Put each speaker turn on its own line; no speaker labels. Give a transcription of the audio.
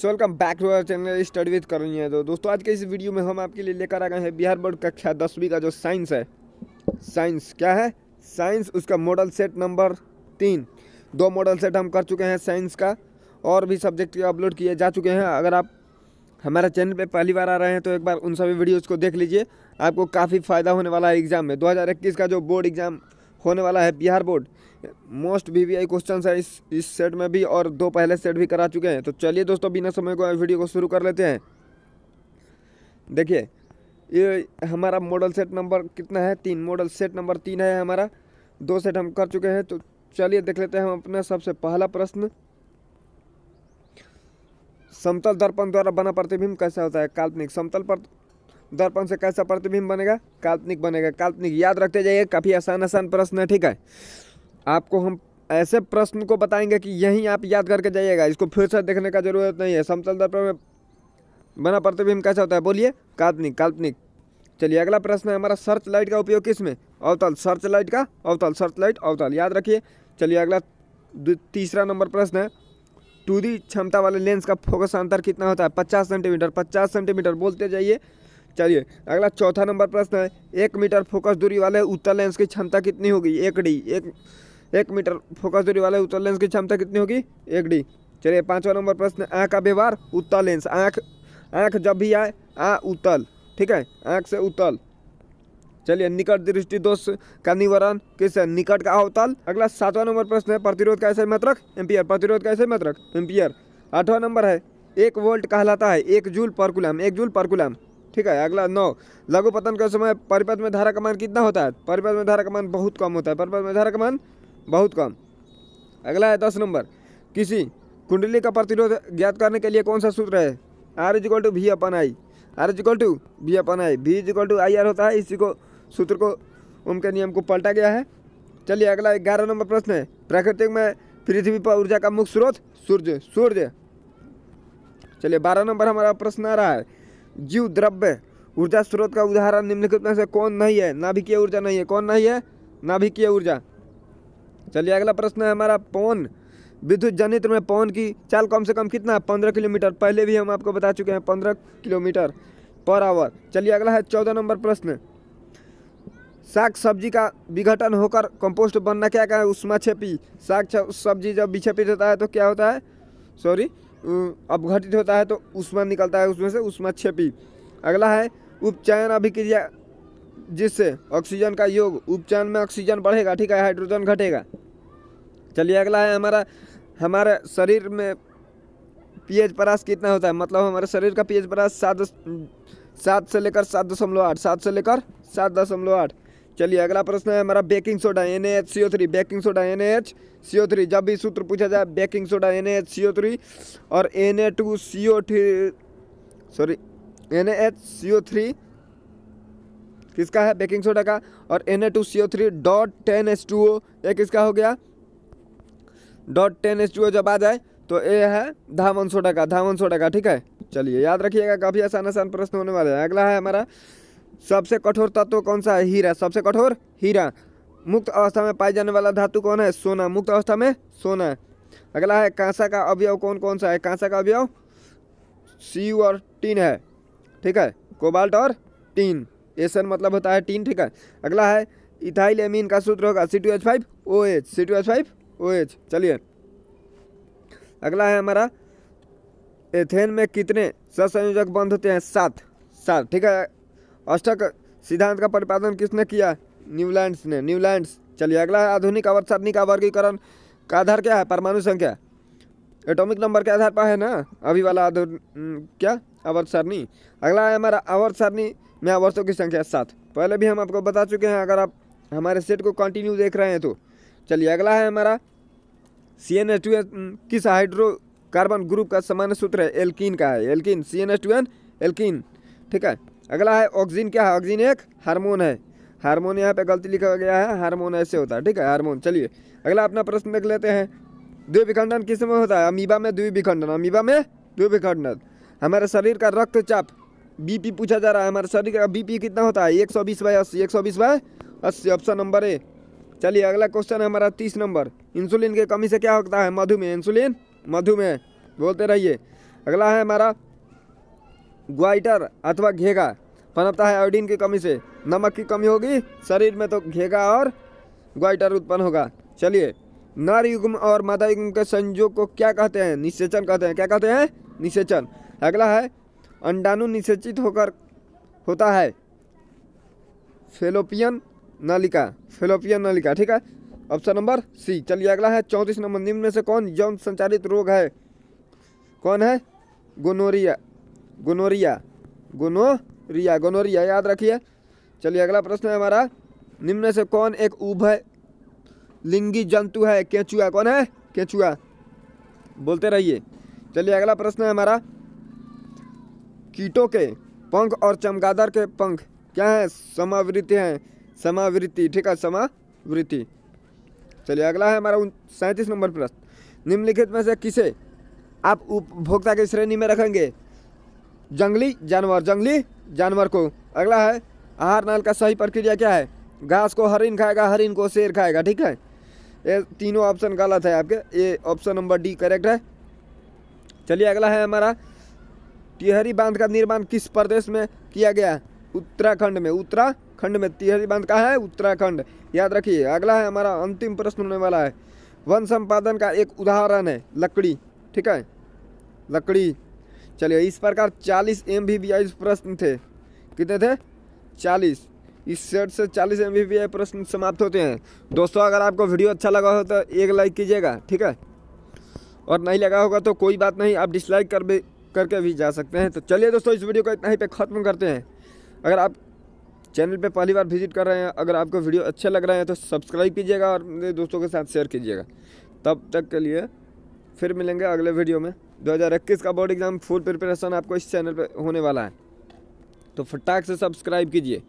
so welcome back to our channel study with करनी है तो दोस्तों आज के इस वीडियो में हम आपके लिए लेकर आ गए हैं बिहार बोर्ड कक्षा दसवीं का जो साइंस है साइंस क्या है साइंस उसका मॉडल सेट नंबर तीन दो मॉडल सेट हम कर चुके हैं साइंस का और भी सब्जेक्ट के अपलोड किए जा चुके हैं अगर आप हमारे चैनल पर पहली बार आ रहे हैं तो एक बार उन सभी वीडियोज़ को देख लीजिए आपको काफ़ी फ़ायदा होने वाला है एग्ज़ाम में दो का जो बोर्ड एग्ज़ाम होने वाला है Bihar board most V V I question है इस इस सेट में भी और दो पहले सेट भी करा चुके हैं तो चलिए दोस्तों बिना समय को वीडियो को शुरू कर लेते हैं देखिए ये हमारा मॉडल सेट नंबर कितना है तीन मॉडल सेट नंबर तीन है हमारा दो सेट हम कर चुके हैं तो चलिए देख लेते हैं हम अपना सबसे पहला प्रश्न समतल दर्पण द्वारा बना प्रतिबिंब कैसा होता है काल्पनिक समतल पर दर्पण से कैसा प्रतिबिंब बनेगा काल्पनिक बनेगा काल्पनिक याद रखते जाइए काफ़ी आसान आसान प्रश्न है ठीक है आपको हम ऐसे प्रश्न को बताएंगे कि यहीं आप याद करके जाइएगा इसको फिर से देखने का जरूरत नहीं है समतल दर्पण में बना प्रतिबिंब कैसा होता है बोलिए काल्पनिक काल्पनिक चलिए अगला प्रश्न है हमारा सर्च लाइट का उपयोग किस में अवतल सर्च लाइट का अवतल सर्च लाइट अवतल याद रखिए चलिए अगला तीसरा नंबर प्रश्न है टू डी क्षमता वाले लेंस का फोकस अंतर कितना होता है पचास सेंटीमीटर पचास सेंटीमीटर बोलते जाइए चलिए अगला चौथा नंबर प्रश्न है एक मीटर फोकस दूरी वाले उत्तर लेंस की क्षमता कितनी होगी एक डी एक एक मीटर फोकस दूरी वाले उत्तर लेंस की क्षमता कितनी होगी एक डी चलिए पांचवा नंबर प्रश्न आँख का व्यवहार उत्तर लेंस आँख आँख जब भी आए आ उत्तल ठीक है आँख से उत्तल चलिए निकट दृष्टि दोष का निवारण किस निकट का अवतल अगला सातवां नंबर प्रश्न है प्रतिरोध कैसे मत रख एम्पियर प्रतिरोध कैसे मत रख एम्पियर आठवां नंबर है एक वोल्ट कहलाता है एक जूल पर एक जूल पर ठीक है अगला नौ लघु पतन के समय परिपथ में धारा का मान कितना होता है परिपथ में धारा का मान बहुत कम होता है परिपथ में धारा का मान बहुत कम अगला है दस नंबर किसी कुंडली का प्रतिरोध ज्ञात करने के लिए कौन सा सूत्र है आर इजिकल टू भी अपन आई आर इजिकल टू भी अपन आई भी इजिकल टू आई आर होता है इसी को सूत्र को उनके नियम को पलटा गया है चलिए अगला ग्यारह नंबर प्रश्न है प्राकृतिक में पृथ्वी पर ऊर्जा का मुख्य स्रोत सूर्य सूर्य चलिए बारह नंबर हमारा प्रश्न आ रहा है जीव द्रव्य ऊर्जा स्रोत का उदाहरण निम्नलिखित में से कौन नहीं है नाभिकीय ऊर्जा नहीं है कौन नहीं है नाभिकीय ऊर्जा चलिए अगला प्रश्न है हमारा पवन विद्युत जनित्र में पवन की चाल कम से कम कितना है पंद्रह किलोमीटर पहले भी हम आपको बता चुके हैं पंद्रह किलोमीटर पर आवर चलिए अगला है चौदह नंबर प्रश्न साग सब्जी का विघटन होकर कंपोस्ट बनना क्या क्या है उष्मा छेपी साग सब्जी जब विक्षेपित होता है तो क्या होता है सॉरी अपघटित होता है तो उष्मा निकलता है उसमें से उष्मा छेपी अगला है उपचयन अभिक्रिया जिससे ऑक्सीजन का योग उपचयन में ऑक्सीजन बढ़ेगा ठीक है हाइड्रोजन घटेगा चलिए अगला है हमारा हमारे शरीर में एच परास कितना होता है मतलब हमारे शरीर का एच परास सात सात से लेकर सात दशमलव आठ सात से लेकर सात दशमलव आठ चलिए अगला प्रश्न है हमारा baking soda N H C O three baking soda N H C O three जब भी सूत्र पूछा जाए baking soda N H C O three और N A two C O three sorry N H C O three किसका है baking soda का और N A two C O three dot ten H two O ये किसका हो गया dot ten S जब आ जाए तो ए है धावन सौ टका धावन सौ टका ठीक है चलिए याद रखिएगा काफ़ी आसान आसान प्रश्न होने वाले हैं अगला है हमारा सबसे कठोर तत्व कौन सा है हीरा सबसे कठोर हीरा मुक्त अवस्था में पाई जाने वाला धातु कौन है सोना मुक्त अवस्था में सोना अगला है कांसा का अवयव कौन कौन सा है कांसा का अवयव सी और टीन है ठीक है कोबाल्ट और टीन एसन मतलब होता है टीन ठीक है अगला है इथाइल एमिन का सूत्र होगा C two H five O H C two H five O H चलिए अगला है हमारा एथेन में कितने ससंयोजक बंध होते हैं सात सात ठीक है अष्टक सिद्धांत का प्रतिपादन किसने किया न्यूलैंड्स ने न्यूलैंड्स चलिए अगला है आधुनिक अवर सरणी का वर्गीकरण का आधार क्या है परमाणु संख्या एटॉमिक नंबर के आधार पर है ना अभी वाला आधु क्या अवर सरणी अगला है हमारा अवर सरणी में अवर्षों की संख्या सात पहले भी हम आपको बता चुके हैं अगर आप हमारे सेट को कंटिन्यू देख रहे हैं तो चलिए अगला है हमारा C N H two N किस हाइड्रोकार्बन ग्रुप का सामान्य सूत्र है एल्किन का है alkene C N H two N alkene ठीक है अगला है ऑक्सीजन क्या है ऑक्सीजन एक हार्मोन है हार्मोन यहाँ पे गलती लिखा गया है हार्मोन ऐसे होता है ठीक है हार्मोन चलिए अगला अपना प्रश्न देख लेते हैं द्विविखंडन किस में होता है अमीबा में द्विविखंडन अमीबा में द्विविखंडन हमारे शरीर का रक्तचाप बीपी पूछा जा रहा है हमारे शरीर का बीपी कितना होता है एक सौ बीस बाय अस्सी एक सौ बीस बाय अस्सी ऑप्शन नंबर ए चलिए अगला क्वेश्चन है हमारा तीस नंबर इंसुलिन की कमी से क्या होता है मधुमेह इंसुलिन मधुमेह बोलते रहिए अगला है हमारा ग्वाइटर अथवा घेगा पनपता है आयोडीन की कमी से नमक की कमी होगी शरीर में तो घेगा और ग्वाइटर उत्पन्न होगा चलिए नर युग्म और मादा युग्म के संयोग को क्या कहते हैं निषेचन कहते हैं क्या कहते हैं निषेचन अगला है अंडाणु निषेचित होकर होता है फेलोपियन नालिका फिलोपियन नालिका ठीक है ऑप्शन नंबर सी चलिए अगला है चौंतीस नंबर निम्न में से कौन यौन संचारित रोग है कौन है गोनोरिया गोनोरिया गोनोरिया गोनोरिया याद रखिए चलिए अगला प्रश्न है हमारा निम्न से कौन एक उभय लिंगी जंतु है केचुआ कौन है केचुआ बोलते रहिए चलिए अगला प्रश्न है हमारा कीटों के पंख और चमगादड़ के पंख क्या है समावृत्ति हैं समावृत्ति ठीक है समावृत्ति चलिए अगला है हमारा सैंतीस नंबर प्रश्न निम्नलिखित में से किसे आप उपभोक्ता की श्रेणी में रखेंगे जंगली जानवर जंगली जानवर को अगला है आहार नाल का सही प्रक्रिया क्या है घास को हरिन खाएगा हरिन को शेर खाएगा ठीक है ये तीनों ऑप्शन गलत है आपके ये ऑप्शन नंबर डी करेक्ट है चलिए अगला है हमारा टिहरी बांध का निर्माण किस प्रदेश में किया गया उत्तराखंड में उत्तरा खंड में तिहरी बांध का है उत्तराखंड याद रखिए अगला है हमारा अंतिम प्रश्न होने वाला है वन संपादन का एक उदाहरण है लकड़ी ठीक है लकड़ी चलिए इस प्रकार 40 एम प्रश्न थे कितने थे 40 इस सेट से 40 एम प्रश्न समाप्त होते हैं दोस्तों अगर आपको वीडियो अच्छा लगा हो तो एक लाइक कीजिएगा ठीक है और नहीं लगा होगा तो कोई बात नहीं आप डिसलाइक कर भी करके भी जा सकते हैं तो चलिए दोस्तों इस वीडियो को इतना ही पे ख़त्म करते हैं अगर आप चैनल पे पहली बार विजिट कर रहे हैं अगर आपको वीडियो अच्छा लग रहा है तो सब्सक्राइब कीजिएगा और मेरे दोस्तों के साथ शेयर कीजिएगा तब तक के लिए फिर मिलेंगे अगले वीडियो में 2021 का बोर्ड एग्ज़ाम फुल प्रिपरेशन आपको इस चैनल पर होने वाला है तो फटाक से सब्सक्राइब कीजिए